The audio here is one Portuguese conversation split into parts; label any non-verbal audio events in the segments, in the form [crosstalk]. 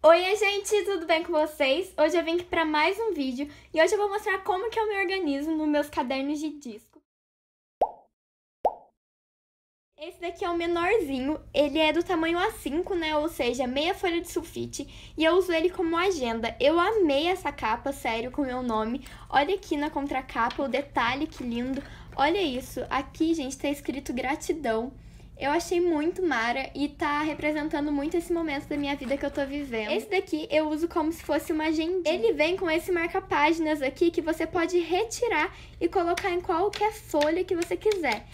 Oi gente, tudo bem com vocês? Hoje eu vim aqui para mais um vídeo e hoje eu vou mostrar como que eu me organizo nos meus cadernos de disco. Esse daqui é o menorzinho, ele é do tamanho A5, né, ou seja, meia folha de sulfite, e eu uso ele como agenda. Eu amei essa capa, sério, com meu nome. Olha aqui na contracapa o detalhe, que lindo. Olha isso, aqui, gente, tá escrito gratidão. Eu achei muito mara e tá representando muito esse momento da minha vida que eu tô vivendo. Esse daqui eu uso como se fosse uma agendinha. Ele vem com esse marca-páginas aqui que você pode retirar e colocar em qualquer folha que você quiser.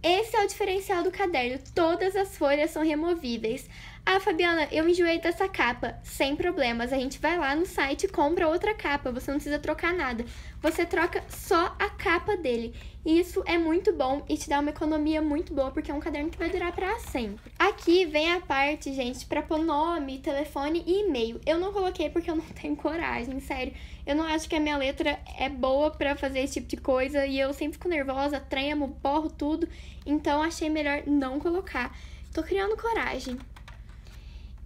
Esse é o diferencial do caderno, todas as folhas são removíveis. Ah, Fabiana, eu me enjoei dessa capa. Sem problemas, a gente vai lá no site e compra outra capa. Você não precisa trocar nada. Você troca só a capa dele. E isso é muito bom e te dá uma economia muito boa, porque é um caderno que vai durar para sempre. Aqui vem a parte, gente, para pôr nome, telefone e e-mail. Eu não coloquei porque eu não [laughs] tenho coragem, sério. Eu não acho que a minha letra é boa para fazer esse tipo de coisa e eu sempre fico nervosa, tremo, borro tudo. Então achei melhor não colocar. Tô criando coragem.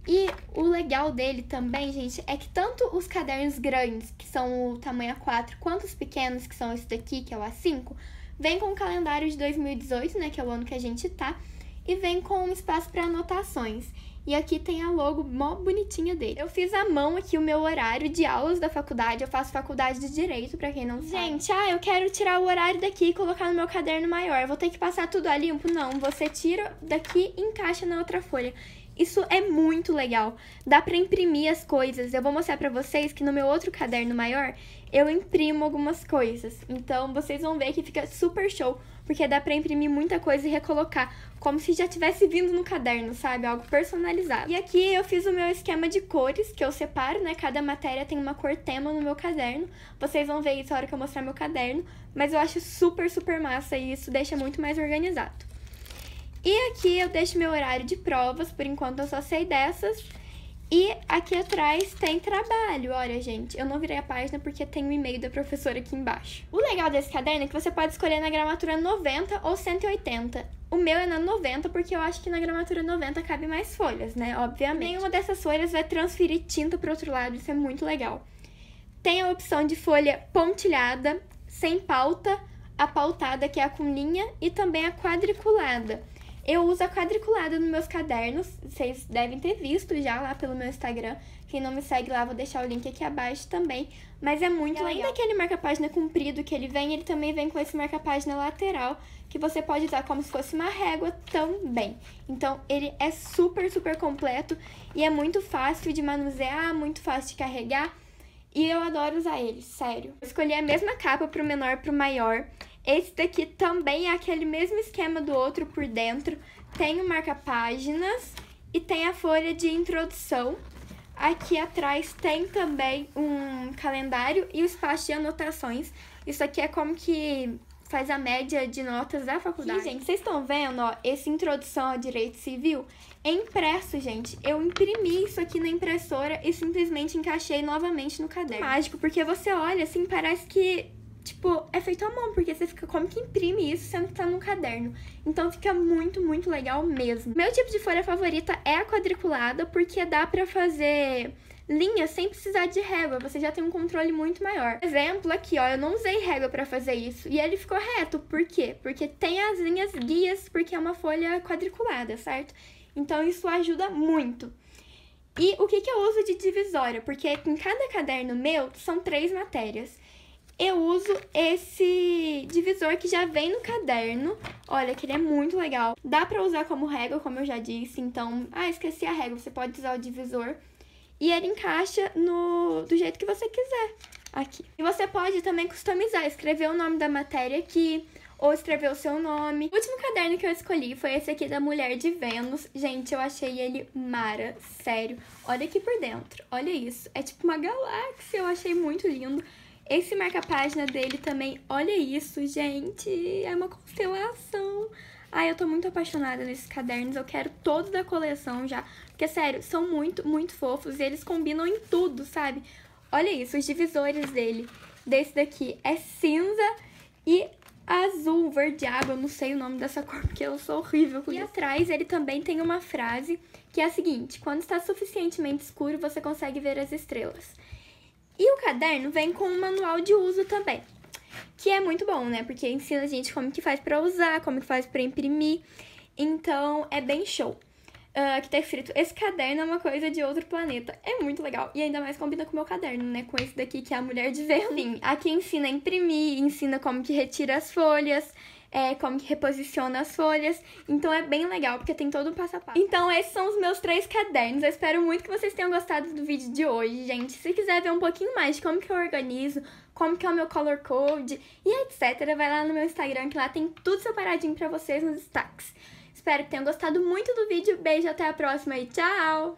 E o legal dele também, gente, é que tanto os cadernos grandes, que são o tamanho A4, quanto os pequenos, que são esse daqui, que é o A5, vem com o calendário de 2018, né, que é o ano que a gente tá, e vem com um espaço para anotações. E aqui tem a logo mó bonitinha dele. Eu fiz à mão aqui o meu horário de aulas da faculdade. Eu faço faculdade de Direito, para quem não sabe. Gente, ah, eu quero tirar o horário daqui e colocar no meu caderno maior. Vou ter que passar tudo a limpo? Não, você tira daqui e encaixa na outra folha. Isso é muito legal. Dá para imprimir as coisas. Eu vou mostrar para vocês que no meu outro caderno maior eu imprimo algumas coisas. Então vocês vão ver que fica super show, porque dá para imprimir muita coisa e recolocar, como se já tivesse vindo no caderno, sabe? Algo personalizado. E aqui eu fiz o meu esquema de cores, que eu separo, né? Cada matéria tem uma cor tema no meu caderno. Vocês vão ver isso na hora que eu mostrar meu caderno, mas eu acho super, super massa e isso deixa muito mais organizado. E aqui eu deixo meu horário de provas, por enquanto eu só sei dessas. E aqui atrás tem trabalho. Olha, gente, eu não virei a página porque tem o um e-mail da professora aqui embaixo. O legal desse caderno é que você pode escolher na gramatura 90 ou 180. O meu é na 90 porque eu acho que na gramatura 90 cabe mais folhas, né? Obviamente. Nenhuma dessas folhas vai transferir tinta para outro lado, isso é muito legal. Tem a opção de folha pontilhada, sem pauta, a pautada que é a com linha e também a quadriculada. Eu uso a quadriculada nos meus cadernos, vocês devem ter visto já lá pelo meu Instagram. Quem não me segue lá, vou deixar o link aqui abaixo também. Mas é muito Além daquele marca-página comprido que ele vem, ele também vem com esse marca-página lateral, que você pode usar como se fosse uma régua também. Então, ele é super, super completo e é muito fácil de manusear, muito fácil de carregar. E eu adoro usar ele, sério. Eu escolhi a mesma capa pro menor pro maior. Esse daqui também é aquele mesmo esquema do outro por dentro. Tem o marca-páginas e tem a folha de introdução. Aqui atrás tem também um calendário e o espaço de anotações. Isso aqui é como que faz a média de notas da faculdade. E, gente, vocês estão vendo, ó, esse introdução ao direito civil é impresso, gente. Eu imprimi isso aqui na impressora e simplesmente encaixei novamente no caderno. Mágico, porque você olha assim, parece que tipo, feito à mão, porque você fica como que imprime isso sendo que tá num caderno. Então fica muito, muito legal mesmo. Meu tipo de folha favorita é a quadriculada, porque dá pra fazer linha sem precisar de régua, você já tem um controle muito maior. Exemplo aqui, ó, eu não usei régua para fazer isso e ele ficou reto. Por quê? Porque tem as linhas guias, porque é uma folha quadriculada, certo? Então isso ajuda muito. E o que, que eu uso de divisória? Porque em cada caderno meu são três matérias eu uso esse divisor que já vem no caderno. Olha, que ele é muito legal. Dá pra usar como régua, como eu já disse. Então, ah, esqueci a régua, você pode usar o divisor. E ele encaixa no, do jeito que você quiser aqui. E você pode também customizar, escrever o nome da matéria aqui, ou escrever o seu nome. O último caderno que eu escolhi foi esse aqui da Mulher de Vênus. Gente, eu achei ele mara, sério. Olha aqui por dentro, olha isso. É tipo uma galáxia, eu achei muito lindo. Esse marca-página dele também, olha isso, gente, é uma constelação. Ai, eu tô muito apaixonada nesses cadernos, eu quero todos da coleção já. Porque, sério, são muito, muito fofos e eles combinam em tudo, sabe? Olha isso, os divisores dele. Desse daqui é cinza e azul, verde água, eu não sei o nome dessa [laughs] cor porque eu sou horrível com e isso. E atrás ele também tem uma frase que é a seguinte, quando está suficientemente escuro você consegue ver as estrelas. E o caderno vem com um manual de uso também, que é muito bom, né? Porque ensina a gente como que faz para usar, como que faz para imprimir. Então, é bem show. Uh, que tá escrito, esse caderno é uma coisa de outro planeta. É muito legal. E ainda mais combina com o meu caderno, né? Com esse daqui que é a Mulher de Verde. aqui ensina a imprimir, ensina como que retira as folhas, é, como que reposiciona as folhas. Então é bem legal, porque tem todo um passo a passo. Então esses são os meus três cadernos. Eu espero muito que vocês tenham gostado do vídeo de hoje, gente. Se quiser ver um pouquinho mais de como que eu organizo, como que é o meu color code e etc, vai lá no meu Instagram, que lá tem tudo separadinho pra vocês nos destaques. Espero que tenham gostado muito do vídeo. Beijo, até a próxima e tchau!